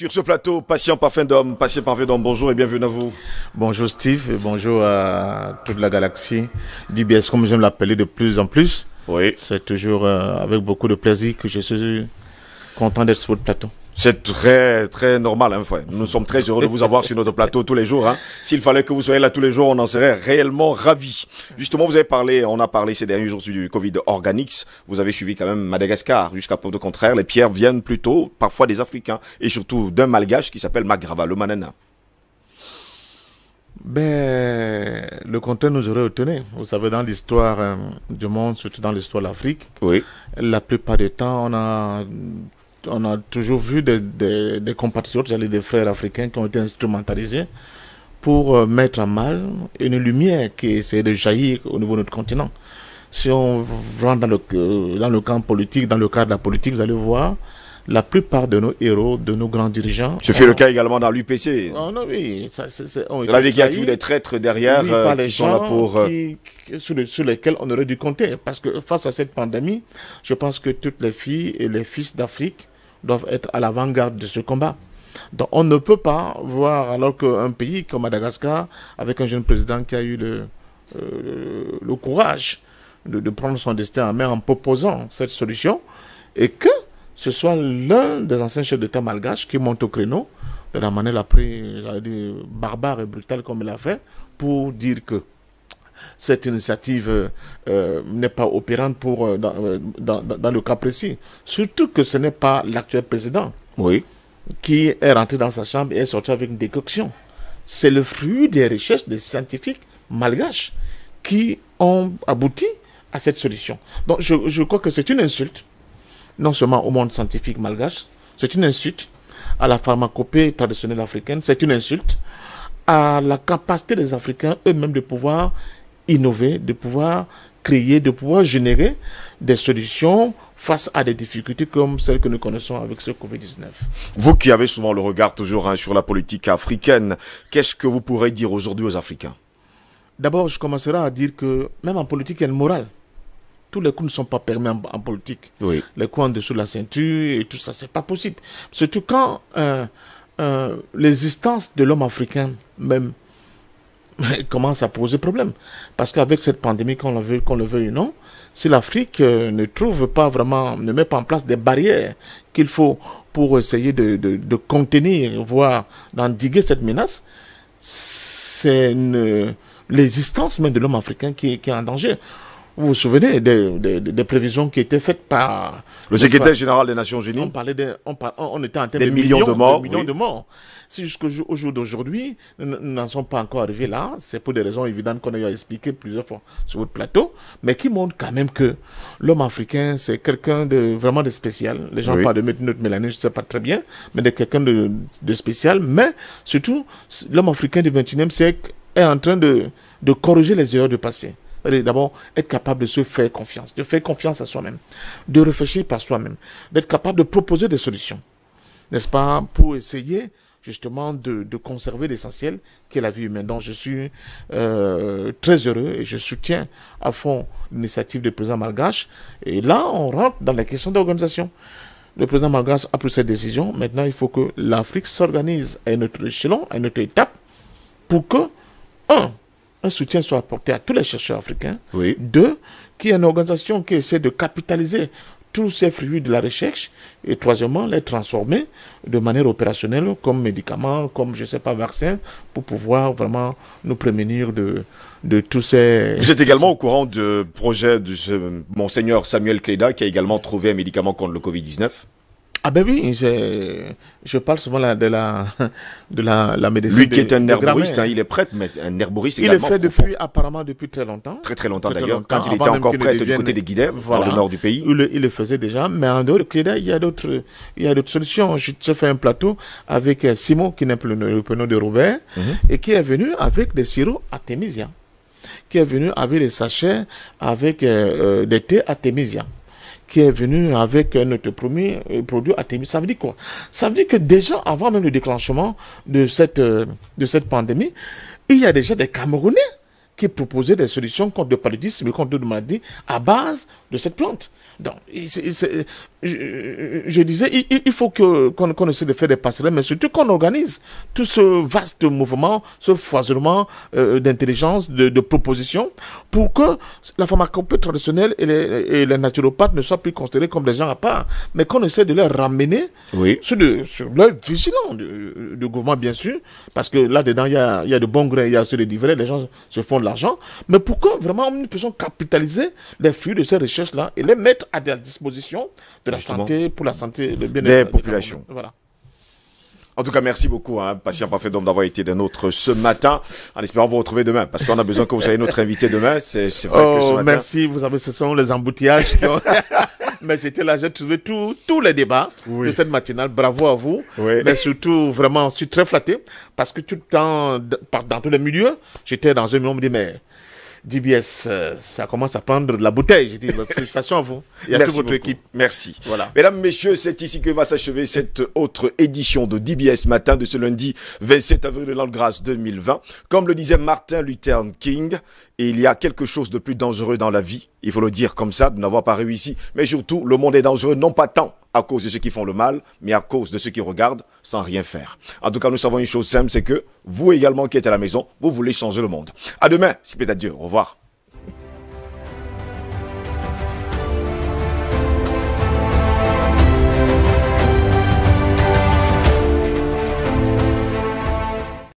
Sur ce plateau, Patient Parfum d'Homme, Patient Parfum d'Homme, bonjour et bienvenue à vous. Bonjour Steve et bonjour à toute la galaxie DBS comme j'aime l'appeler de plus en plus. Oui. C'est toujours euh, avec beaucoup de plaisir que je suis content d'être sur votre plateau. C'est très, très normal. Hein. Enfin, nous sommes très heureux de vous avoir sur notre plateau tous les jours. Hein. S'il fallait que vous soyez là tous les jours, on en serait réellement ravis. Justement, vous avez parlé, on a parlé ces derniers jours du Covid organix Vous avez suivi quand même Madagascar jusqu'à peu de contraire. Les pierres viennent plutôt parfois des Africains et surtout d'un malgache qui s'appelle Magrava, le Manana. Ben, le contraire nous aurait retenu. Vous savez, dans l'histoire euh, du monde, surtout dans l'histoire de l'Afrique, la plupart du temps, on a on a toujours vu des, compatriotes, des frères africains qui ont été instrumentalisés pour euh, mettre à mal une lumière qui essaie de jaillir au niveau de notre continent. Si on rentre dans le, euh, dans le camp politique, dans le cadre de la politique, vous allez voir la plupart de nos héros, de nos grands dirigeants. Ce fais le cas également dans l'UPC. On oh, non, oui. Ça, a toujours des traîtres derrière euh, qui pour. sur, lesquels on aurait dû compter. Parce que face à cette pandémie, je pense que toutes les filles et les fils d'Afrique doivent être à l'avant-garde de ce combat. Donc on ne peut pas voir, alors qu'un pays comme Madagascar, avec un jeune président qui a eu le, euh, courage de, prendre son destin en main en proposant cette solution, et que ce soit l'un des anciens chefs d'État malgaches qui monte au créneau, de la manière la plus, j'allais dire, barbare et brutale comme il a fait, pour dire que cette initiative euh, euh, n'est pas opérante pour, euh, dans, le cas précis. Surtout que ce n'est pas l'actuel président oui. qui est rentré dans sa chambre et est sorti avec une décoction. C'est le fruit des recherches des scientifiques malgaches qui ont abouti à cette solution. Donc je, je crois que c'est une insulte, non seulement au monde scientifique malgache, c'est une insulte à la pharmacopée traditionnelle africaine, c'est une insulte à la capacité des Africains eux-mêmes de pouvoir innover, de pouvoir créer, de pouvoir générer des solutions face à des difficultés comme celles que nous connaissons avec ce Covid-19. Vous qui avez souvent le regard toujours hein, sur la politique africaine, qu'est-ce que vous pourrez dire aujourd'hui aux Africains D'abord, je commencerai à dire que même en politique, il y a une morale. Tous les coups ne sont pas permis en, politique. Les coups en dessous de la ceinture et tout ça, c'est pas possible. Surtout quand euh, euh, l'existence de l'homme africain même commence à poser problème. Parce qu'avec cette pandémie, qu'on le veuille, le ou non, si l'Afrique euh, ne trouve pas vraiment, ne met pas en place des barrières qu'il faut pour essayer de, contenir, voire d'endiguer cette menace, c'est l'existence même de l'homme africain qui est en danger. Vous vous souvenez des, des, prévisions qui étaient faites par... Le secrétaire général des Nations Unies. On on, était en termes de millions, de morts. millions de morts. Si jusqu'au jour, d'aujourd'hui, nous n'en sommes pas encore arrivés là, c'est pour des raisons évidentes qu'on a expliquées plusieurs fois sur votre plateau, mais qui montrent quand même que l'homme africain, c'est quelqu'un de vraiment de spécial. Les gens parlent de notre mélanie, je ne sais pas très bien, mais de quelqu'un de, spécial. Mais surtout, l'homme africain du 21e siècle est en train de, de corriger les erreurs du passé d'abord être capable de se faire confiance, de faire confiance à soi-même, de réfléchir par soi-même, d'être capable de proposer des solutions, n'est-ce pas, pour essayer justement de, conserver l'essentiel qu'est la vie humaine. Donc je suis euh, très heureux et je soutiens à fond l'initiative du président Malgache. Et là, on rentre dans la question d'organisation. Le président Malgache a pris cette décision. Maintenant, il faut que l'Afrique s'organise à autre échelon, à une autre étape, pour que, un, un soutien soit apporté à tous les chercheurs africains. Oui. Deux, qu'il y ait une organisation qui essaie de capitaliser tous ces fruits de la recherche et troisièmement les transformer de manière opérationnelle comme médicaments, comme je ne sais pas vaccins pour pouvoir vraiment nous prémunir de de tous ces. Vous êtes également au courant du projet de ce monseigneur Samuel Keida qui a également trouvé un médicament contre le Covid 19. Ah ben oui, je parle souvent de la de la, la médecine. Lui qui est un herboriste, hein, il est prêtre, mais un herboriste il également. Il le fait depuis apparemment depuis très longtemps. Très très longtemps d'ailleurs. Quand il était encore prêtre du côté des Guider, voilà. dans le nord du pays. Il, le faisait déjà, mais en dehors de Cléda, il y a d'autres il y a d'autres solutions. J'ai fait un plateau avec euh, Simon qui n'est plus le, prénom de Robert mhm. et qui est venu avec des sirops artémisiens, qui est venu avec des sachets avec euh, euh, des thés à artémisiens qui est venu avec notre premier euh, produit Artemis. Ça veut dire quoi Ça veut dire que déjà avant même le déclenchement de cette, euh, de cette pandémie, il y a déjà des Camerounais qui proposait des solutions contre le paludisme et contre le maladie à base de cette plante. Donc, je, disais, il, faut faut qu'on essaie de faire des passerelles, mais surtout qu'on organise tout ce vaste mouvement, ce foisonnement euh, d'intelligence, de, propositions, pour que la pharmacopée traditionnelle et les, naturopathes ne soient plus considérés comme des gens à part, mais qu'on essaie de les ramener oui. sur, de, sur l'œil vigilant du, gouvernement, bien sûr, parce que là-dedans, il y a, y a de bons grains, il y a ceux des livrets, les gens se font de la argent mais pourquoi vraiment nous puissions capitaliser les flux de ces recherches-là et les mettre à la disposition de la santé, pour la santé, le bien-être des populations. voilà. En tout cas, merci beaucoup, hein, Patient Parfait d'Homme, d'avoir été des nôtres ce matin, en espérant vous retrouver demain, parce qu'on a besoin que vous soyez notre invité demain. C'est vrai que ce oh, Merci, vous avez, ce sont les embouteillages. mais j'étais là, j'ai trouvé tous les débats de cette matinale. Bravo à vous. Mais surtout, vraiment, je suis très flatté parce que tout le temps, dans tous les milieux, j'étais dans un milieu, des me DBS, euh, ça commence à prendre de la bouteille. Je dis, félicitations à vous et à toute votre équipe. Merci. Voilà. Mesdames, Messieurs, c'est ici que va s'achever cette autre édition de DBS Matin de ce lundi 27 avril de l'an de grâce 2020. Comme le disait Martin Luther King, il y a quelque chose de plus dangereux dans la vie, il faut le dire comme ça, de n'avoir pas réussi. Mais surtout, le monde est dangereux non pas tant à cause de ceux qui font le mal, mais à cause de ceux qui regardent sans rien faire. En tout cas, nous savons une chose simple, c'est que vous également qui êtes à la maison, vous voulez changer le monde. À demain, si peut-être Dieu. Au revoir.